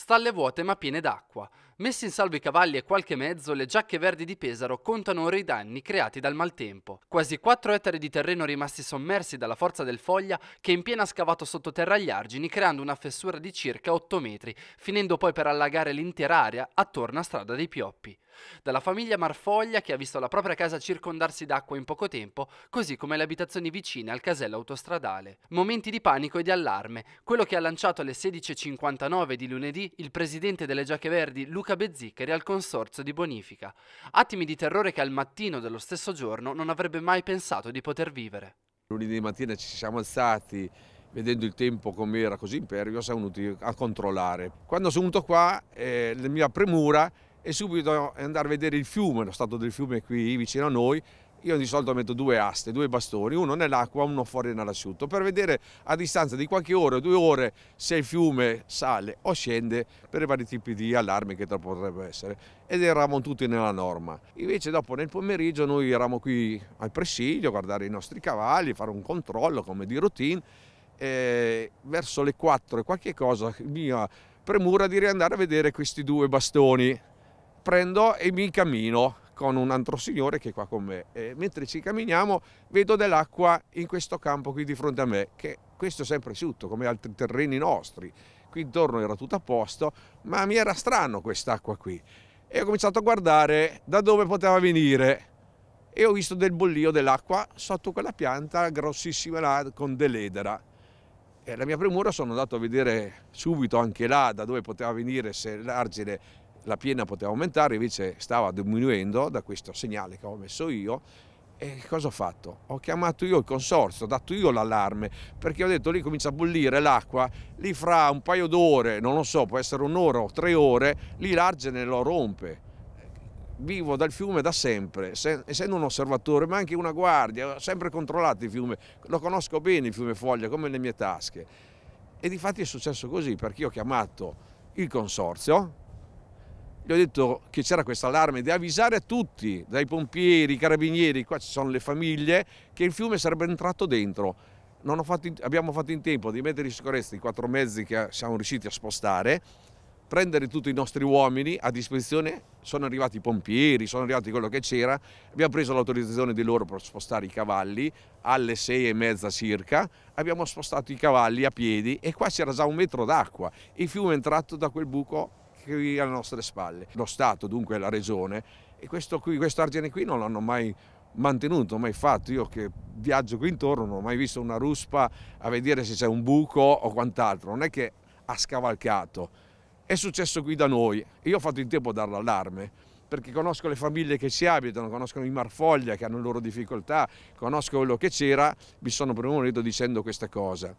stalle vuote ma piene d'acqua. Messi in salvo i cavalli e qualche mezzo, le giacche verdi di Pesaro contano ora i danni creati dal maltempo. Quasi 4 ettari di terreno rimasti sommersi dalla forza del foglia che in piena ha scavato sottoterra gli argini creando una fessura di circa 8 metri, finendo poi per allagare l'intera area attorno a Strada dei Pioppi dalla famiglia Marfoglia che ha visto la propria casa circondarsi d'acqua in poco tempo, così come le abitazioni vicine al casello autostradale. Momenti di panico e di allarme, quello che ha lanciato alle 16.59 di lunedì il presidente delle Giacche Verdi Luca Bezziccheri al consorzio di bonifica. Attimi di terrore che al mattino dello stesso giorno non avrebbe mai pensato di poter vivere. Lunedì mattina ci siamo alzati vedendo il tempo com'era così impervio, siamo venuti a controllare. Quando sono venuto qua, eh, la mia premura e subito andare a vedere il fiume, lo stato del fiume qui vicino a noi. Io di solito metto due aste, due bastoni, uno nell'acqua, uno fuori nell'asciutto, per vedere a distanza di qualche ora, due ore, se il fiume sale o scende per i vari tipi di allarme che potrebbero essere. Ed eravamo tutti nella norma. Invece dopo nel pomeriggio noi eravamo qui al presidio, a guardare i nostri cavalli, fare un controllo come di routine. E verso le 4 e qualche cosa, mia premura di riandare a vedere questi due bastoni prendo e mi cammino con un altro signore che è qua con me. E mentre ci camminiamo vedo dell'acqua in questo campo qui di fronte a me, che questo è sempre asciutto come altri terreni nostri. Qui intorno era tutto a posto, ma mi era strano quest'acqua qui. E ho cominciato a guardare da dove poteva venire e ho visto del bollio dell'acqua sotto quella pianta grossissima là con dell'edera. E la mia premura sono andato a vedere subito anche là da dove poteva venire se l'argine la piena poteva aumentare, invece stava diminuendo da questo segnale che ho messo io. E cosa ho fatto? Ho chiamato io il consorzio, ho dato io l'allarme, perché ho detto lì comincia a bollire l'acqua, lì fra un paio d'ore, non lo so, può essere un'ora o tre ore, lì l'argine lo rompe vivo dal fiume da sempre, essendo un osservatore, ma anche una guardia, ho sempre controllato il fiume, lo conosco bene il fiume Foglia, come le mie tasche. E di fatti è successo così, perché io ho chiamato il consorzio, gli ho detto che c'era questo allarme di avvisare a tutti, dai pompieri, i carabinieri, qua ci sono le famiglie, che il fiume sarebbe entrato dentro. Fatto in, abbiamo fatto in tempo di mettere in sicurezza i quattro mezzi che siamo riusciti a spostare, prendere tutti i nostri uomini a disposizione, sono arrivati i pompieri, sono arrivati quello che c'era, abbiamo preso l'autorizzazione di loro per spostare i cavalli alle sei e mezza circa, abbiamo spostato i cavalli a piedi e qua c'era già un metro d'acqua, il fiume è entrato da quel buco qui alle nostre spalle. Lo Stato, dunque la Regione, e questo, qui, questo argine qui non l'hanno mai mantenuto, mai fatto. Io che viaggio qui intorno non ho mai visto una ruspa a vedere se c'è un buco o quant'altro, non è che ha scavalcato. È successo qui da noi e io ho fatto in tempo a dare l'allarme perché conosco le famiglie che ci abitano, conoscono i Marfoglia che hanno le loro difficoltà, conosco quello che c'era, mi sono per dicendo questa cosa.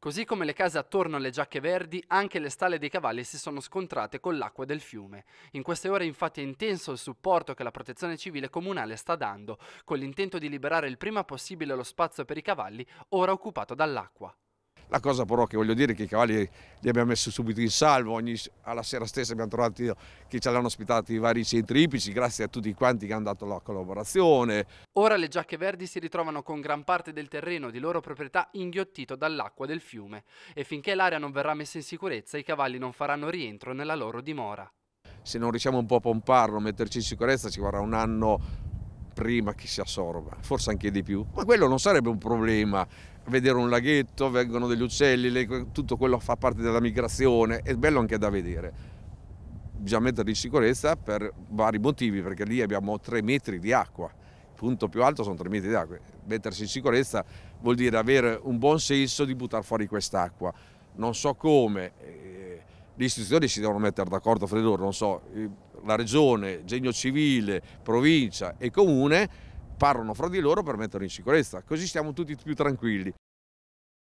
Così come le case attorno alle giacche verdi, anche le stalle dei cavalli si sono scontrate con l'acqua del fiume. In queste ore infatti è intenso il supporto che la protezione civile comunale sta dando, con l'intento di liberare il prima possibile lo spazio per i cavalli ora occupato dall'acqua. La cosa però che voglio dire è che i cavalli li abbiamo messi subito in salvo, Ogni, alla sera stessa abbiamo trovato che ce l'hanno ospitato i vari centri ipici, grazie a tutti quanti che hanno dato la collaborazione. Ora le giacche verdi si ritrovano con gran parte del terreno di loro proprietà inghiottito dall'acqua del fiume e finché l'area non verrà messa in sicurezza i cavalli non faranno rientro nella loro dimora. Se non riusciamo un po' a pomparlo, metterci in sicurezza ci vorrà un anno prima che si assorba, forse anche di più, ma quello non sarebbe un problema. Vedere un laghetto, vengono degli uccelli, tutto quello fa parte della migrazione, è bello anche da vedere. Bisogna metterli in sicurezza per vari motivi, perché lì abbiamo tre metri di acqua, il punto più alto sono tre metri di acqua. Mettersi in sicurezza vuol dire avere un buon senso di buttare fuori quest'acqua. Non so come, eh, le istituzioni si devono mettere d'accordo fra di loro, non so, eh, la regione, genio civile, provincia e comune parlano fra di loro per metterlo in sicurezza, così siamo tutti più tranquilli.